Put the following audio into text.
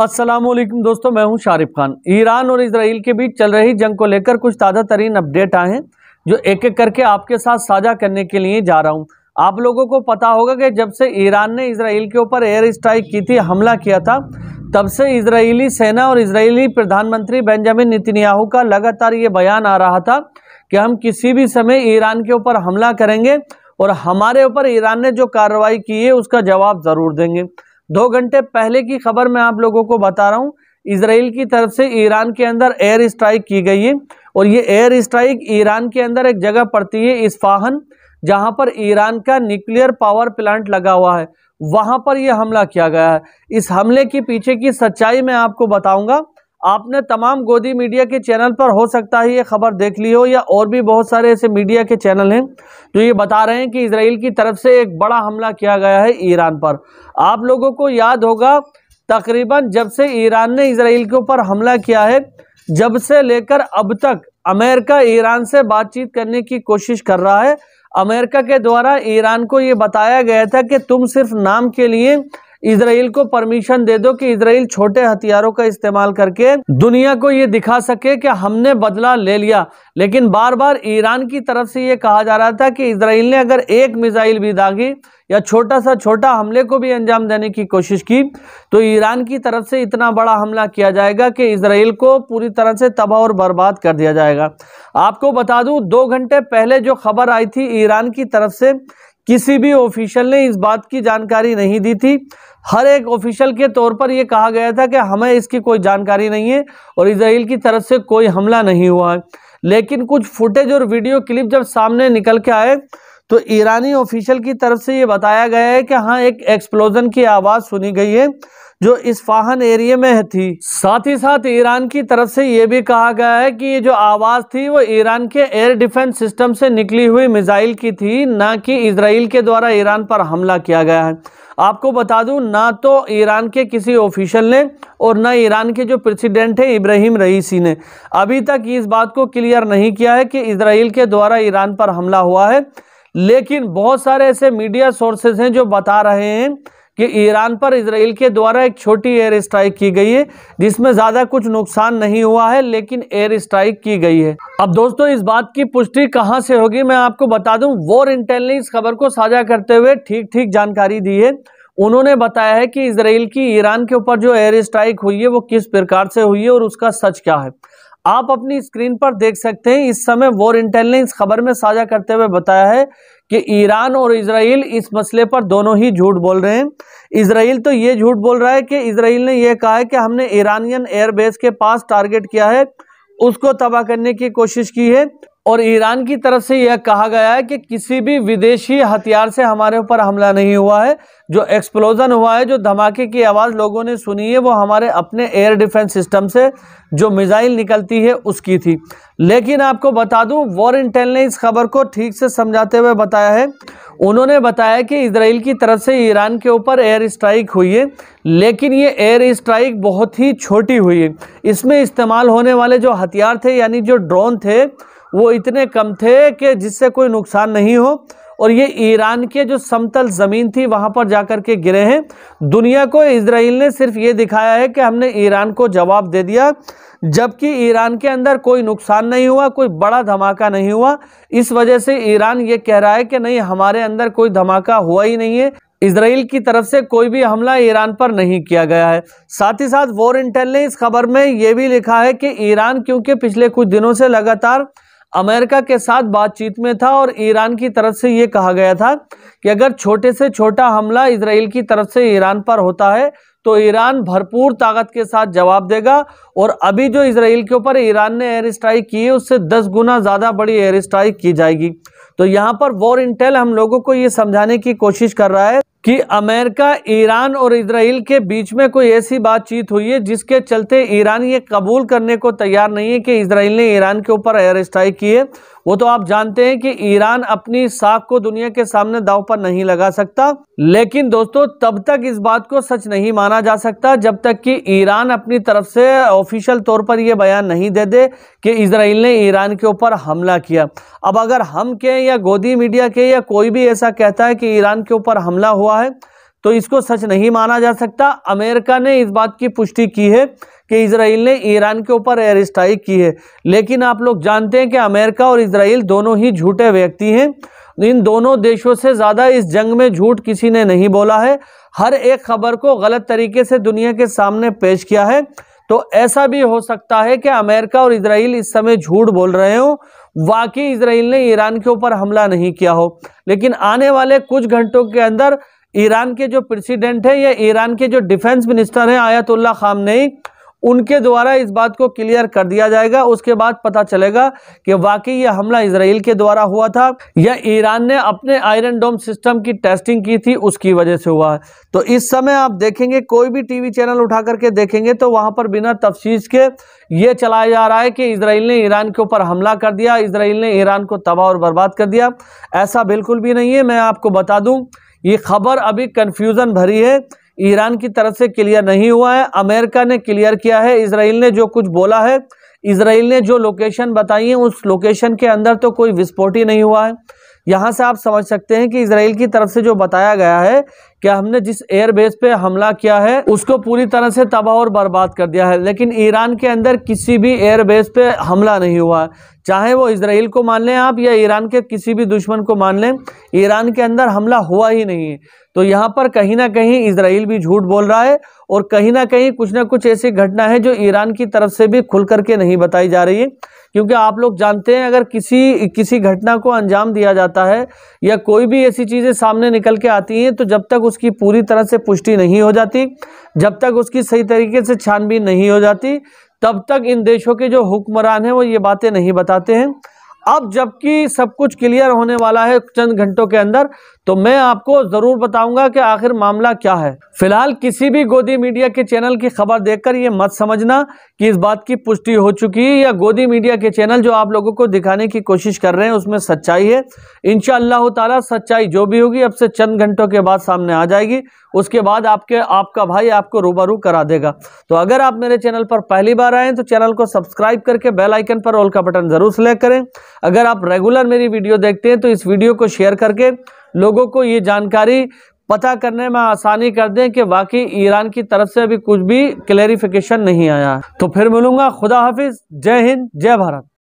असलम दोस्तों मैं हूं शारिफ खान ईरान और इसराइल के बीच चल रही जंग को लेकर कुछ ताज़ा तरीन अपडेट आए हैं जो एक एक करके आपके साथ साझा करने के लिए जा रहा हूं आप लोगों को पता होगा कि जब से ईरान ने इसराइल के ऊपर एयर स्ट्राइक की थी हमला किया था तब से इसराइली सेना और इसराइली प्रधानमंत्री बेंजामिन नितिनयाहू का लगातार ये बयान आ रहा था कि हम किसी भी समय ईरान के ऊपर हमला करेंगे और हमारे ऊपर ईरान ने जो कार्रवाई की है उसका जवाब ज़रूर देंगे दो घंटे पहले की खबर मैं आप लोगों को बता रहा हूँ इसराइल की तरफ से ईरान के अंदर एयर स्ट्राइक की गई है और ये एयर स्ट्राइक ईरान के अंदर एक जगह पड़ती है इस्फाहन जहाँ पर ईरान का न्यूक्लियर पावर प्लांट लगा हुआ है वहाँ पर यह हमला किया गया है इस हमले के पीछे की सच्चाई मैं आपको बताऊँगा आपने तमाम गोदी मीडिया के चैनल पर हो सकता है ये खबर देख ली हो या और भी बहुत सारे ऐसे मीडिया के चैनल हैं जो ये बता रहे हैं कि इसराइल की तरफ से एक बड़ा हमला किया गया है ईरान पर आप लोगों को याद होगा तकरीबन जब से ईरान ने इसराइल के ऊपर हमला किया है जब से लेकर अब तक अमेरिका ईरान से बातचीत करने की कोशिश कर रहा है अमेरिका के द्वारा ईरान को ये बताया गया था कि तुम सिर्फ नाम के लिए इसराइल को परमिशन दे दो कि इसराइल छोटे हथियारों का इस्तेमाल करके दुनिया को ये दिखा सके कि हमने बदला ले लिया लेकिन बार बार ईरान की तरफ से ये कहा जा रहा था कि इसराइल ने अगर एक मिसाइल भी दागी या छोटा सा छोटा हमले को भी अंजाम देने की कोशिश की तो ईरान की तरफ से इतना बड़ा हमला किया जाएगा कि इसराइल को पूरी तरह से तबाह और बर्बाद कर दिया जाएगा आपको बता दूँ दो घंटे पहले जो खबर आई थी ईरान की तरफ से किसी भी ऑफिशियल ने इस बात की जानकारी नहीं दी थी हर एक ऑफिशियल के तौर पर यह कहा गया था कि हमें इसकी कोई जानकारी नहीं है और इसराइल की तरफ से कोई हमला नहीं हुआ है लेकिन कुछ फुटेज और वीडियो क्लिप जब सामने निकल के आए तो ईरानी ऑफिशियल की तरफ से ये बताया गया है कि हाँ एक एक्सप्लोजन की आवाज़ सुनी गई है जो फाहन एरिया में थी साथ ही साथ ईरान की तरफ से ये भी कहा गया है कि ये जो आवाज़ थी वो ईरान के एयर डिफेंस सिस्टम से निकली हुई मिसाइल की थी ना कि इसराइल के द्वारा ईरान पर हमला किया गया है आपको बता दूं ना तो ईरान के किसी ऑफिशियल ने और ना ईरान के जो प्रेसिडेंट हैं इब्राहिम रईसी ने अभी तक इस बात को क्लियर नहीं किया है कि इसराइल के द्वारा ईरान पर हमला हुआ है लेकिन बहुत सारे ऐसे मीडिया सोर्सेज हैं जो बता रहे हैं कि ईरान पर इसराइल के द्वारा एक छोटी एयर स्ट्राइक की गई है जिसमें ज़्यादा कुछ नुकसान नहीं हुआ है लेकिन एयर स्ट्राइक की गई है अब दोस्तों इस बात की पुष्टि कहाँ से होगी मैं आपको बता दूं वॉर इंटेल ने इस खबर को साझा करते हुए ठीक ठीक जानकारी दी है उन्होंने बताया है कि इसराइल की ईरान के ऊपर जो एयर स्ट्राइक हुई है वो किस प्रकार से हुई है और उसका सच क्या है आप अपनी स्क्रीन पर देख सकते हैं इस समय वॉर इंटेल ने इस खबर में साझा करते हुए बताया है कि ईरान और इसराइल इस मसले पर दोनों ही झूठ बोल रहे हैं इसराइल तो ये झूठ बोल रहा है कि इसराइल ने यह कहा है कि हमने ईरानियन एयरबेस के पास टारगेट किया है उसको तबाह करने की कोशिश की है और ईरान की तरफ से यह कहा गया है कि किसी भी विदेशी हथियार से हमारे ऊपर हमला नहीं हुआ है जो एक्सप्लोजन हुआ है जो धमाके की आवाज़ लोगों ने सुनी है वो हमारे अपने एयर डिफेंस सिस्टम से जो मिज़ाइल निकलती है उसकी थी लेकिन आपको बता दूं वॉर इंटेल ने इस खबर को ठीक से समझाते हुए बताया है उन्होंने बताया कि इसराइल की तरफ से ईरान के ऊपर एयर स्ट्राइक हुई है लेकिन ये एयर स्ट्राइक बहुत ही छोटी हुई है इसमें इस्तेमाल होने वाले जो हथियार थे यानी जो ड्रोन थे वो इतने कम थे कि जिससे कोई नुकसान नहीं हो और ये ईरान के जो समतल ज़मीन थी वहाँ पर जाकर के गिरे हैं दुनिया को इसराइल ने सिर्फ ये दिखाया है कि हमने ईरान को जवाब दे दिया जबकि ईरान के अंदर कोई नुकसान नहीं हुआ कोई बड़ा धमाका नहीं हुआ इस वजह से ईरान ये कह रहा है कि नहीं हमारे अंदर कोई धमाका हुआ ही नहीं है इसराइल की तरफ से कोई भी हमला ईरान पर नहीं किया गया है साथ ही साथ वॉर इंटेल ने इस खबर में ये भी लिखा है कि ईरान क्योंकि पिछले कुछ दिनों से लगातार अमेरिका के साथ बातचीत में था और ईरान की तरफ से ये कहा गया था कि अगर छोटे से छोटा हमला इसराइल की तरफ से ईरान पर होता है तो ईरान भरपूर ताकत के साथ जवाब देगा और अभी जो इसराइल के ऊपर ईरान ने एयर स्ट्राइक की है उससे दस गुना ज़्यादा बड़ी एयर स्ट्राइक की जाएगी तो यहाँ पर वॉर इंटेल हम लोगों को ये समझाने की कोशिश कर रहा है कि अमेरिका ईरान और इसराइल के बीच में कोई ऐसी बातचीत हुई है जिसके चलते ईरान ये कबूल करने को तैयार नहीं है कि इसराइल ने ईरान के ऊपर एयर स्ट्राइक की है वो तो आप जानते हैं कि ईरान अपनी साख को दुनिया के सामने दाव पर नहीं लगा सकता लेकिन दोस्तों तब तक इस बात को सच नहीं माना जा सकता जब तक कि ईरान अपनी तरफ से ऑफिशियल तौर पर यह बयान नहीं दे दे कि इसराइल ने ईरान के ऊपर हमला किया अब अगर हम के या गोदी मीडिया के या कोई भी ऐसा कहता है कि ईरान के ऊपर हमला हुआ है तो इसको सच नहीं माना जा सकता अमेरिका ने इस बात की पुष्टि की है कि इसराइल ने ईरान के ऊपर एयर स्ट्राइक की है लेकिन आप लोग जानते हैं कि अमेरिका और इसराइल दोनों ही झूठे व्यक्ति हैं इन दोनों देशों से ज़्यादा इस जंग में झूठ किसी ने नहीं बोला है हर एक खबर को गलत तरीके से दुनिया के सामने पेश किया है तो ऐसा भी हो सकता है कि अमेरिका और इसराइल इस समय झूठ बोल रहे हो वाकई इसराइल ने ईरान के ऊपर हमला नहीं किया हो लेकिन आने वाले कुछ घंटों के अंदर ईरान के जो प्रेसिडेंट हैं या ईरान के जो डिफेंस मिनिस्टर हैं आयतुल्ला खामनेई उनके द्वारा इस बात को क्लियर कर दिया जाएगा उसके बाद पता चलेगा कि वाकई यह हमला इसराइल के द्वारा हुआ था या ईरान ने अपने आयरन डोम सिस्टम की टेस्टिंग की थी उसकी वजह से हुआ तो इस समय आप देखेंगे कोई भी टीवी चैनल उठा करके देखेंगे तो वहां पर बिना तफसीज के ये चलाया जा रहा है कि इसराइल ने ईरान के ऊपर हमला कर दिया इसराइल ने ईरान को तबाह और बर्बाद कर दिया ऐसा बिल्कुल भी नहीं है मैं आपको बता दूं ये खबर अभी कन्फ्यूज़न भरी है ईरान की तरफ से क्लियर नहीं हुआ है अमेरिका ने क्लियर किया है इसराइल ने जो कुछ बोला है इसराइल ने जो लोकेशन बताई है उस लोकेशन के अंदर तो कोई विस्फोट ही नहीं हुआ है यहाँ से आप समझ सकते हैं कि इसराइल की तरफ से जो बताया गया है कि हमने जिस एयरबेस पे हमला किया है उसको पूरी तरह से तबाह और बर्बाद कर दिया है लेकिन ईरान के अंदर किसी भी एयरबेस पे हमला नहीं हुआ चाहे वो इसराइल को मान लें आप या ईरान के किसी भी दुश्मन को मान लें ईरान के अंदर हमला हुआ ही नहीं है तो यहाँ पर कहीं ना कहीं इसराइल भी झूठ बोल रहा है और कहीं ना कहीं कुछ ना कुछ ऐसी घटना है जो ईरान की तरफ से भी खुल करके नहीं बताई जा रही है क्योंकि आप लोग जानते हैं अगर किसी किसी घटना को अंजाम दिया जाता है या कोई भी ऐसी चीज़ें सामने निकल के आती हैं तो जब तक उसकी पूरी तरह से पुष्टि नहीं हो जाती जब तक उसकी सही तरीके से छानबीन नहीं हो जाती तब तक इन देशों के जो हुक्मरान हैं वो ये बातें नहीं बताते हैं अब जबकि सब कुछ क्लियर होने वाला है चंद घंटों के अंदर तो मैं आपको ज़रूर बताऊंगा कि आखिर मामला क्या है फिलहाल किसी भी गोदी मीडिया के चैनल की खबर देखकर ये मत समझना कि इस बात की पुष्टि हो चुकी है या गोदी मीडिया के चैनल जो आप लोगों को दिखाने की कोशिश कर रहे हैं उसमें सच्चाई है इन तला सच्चाई जो भी होगी अब से चंद घंटों के बाद सामने आ जाएगी उसके बाद आपके आपका भाई आपको रूबरू करा देगा तो अगर आप मेरे चैनल पर पहली बार आएँ तो चैनल को सब्सक्राइब करके बेल आइकन पर ऑल का बटन ज़रूर सेलेक्ट करें अगर आप रेगुलर मेरी वीडियो देखते हैं तो इस वीडियो को शेयर करके लोगों को ये जानकारी पता करने में आसानी कर दें कि वाकई ईरान की तरफ से अभी कुछ भी क्लेरिफिकेशन नहीं आया तो फिर मिलूंगा खुदा हाफिज जय हिंद जय भारत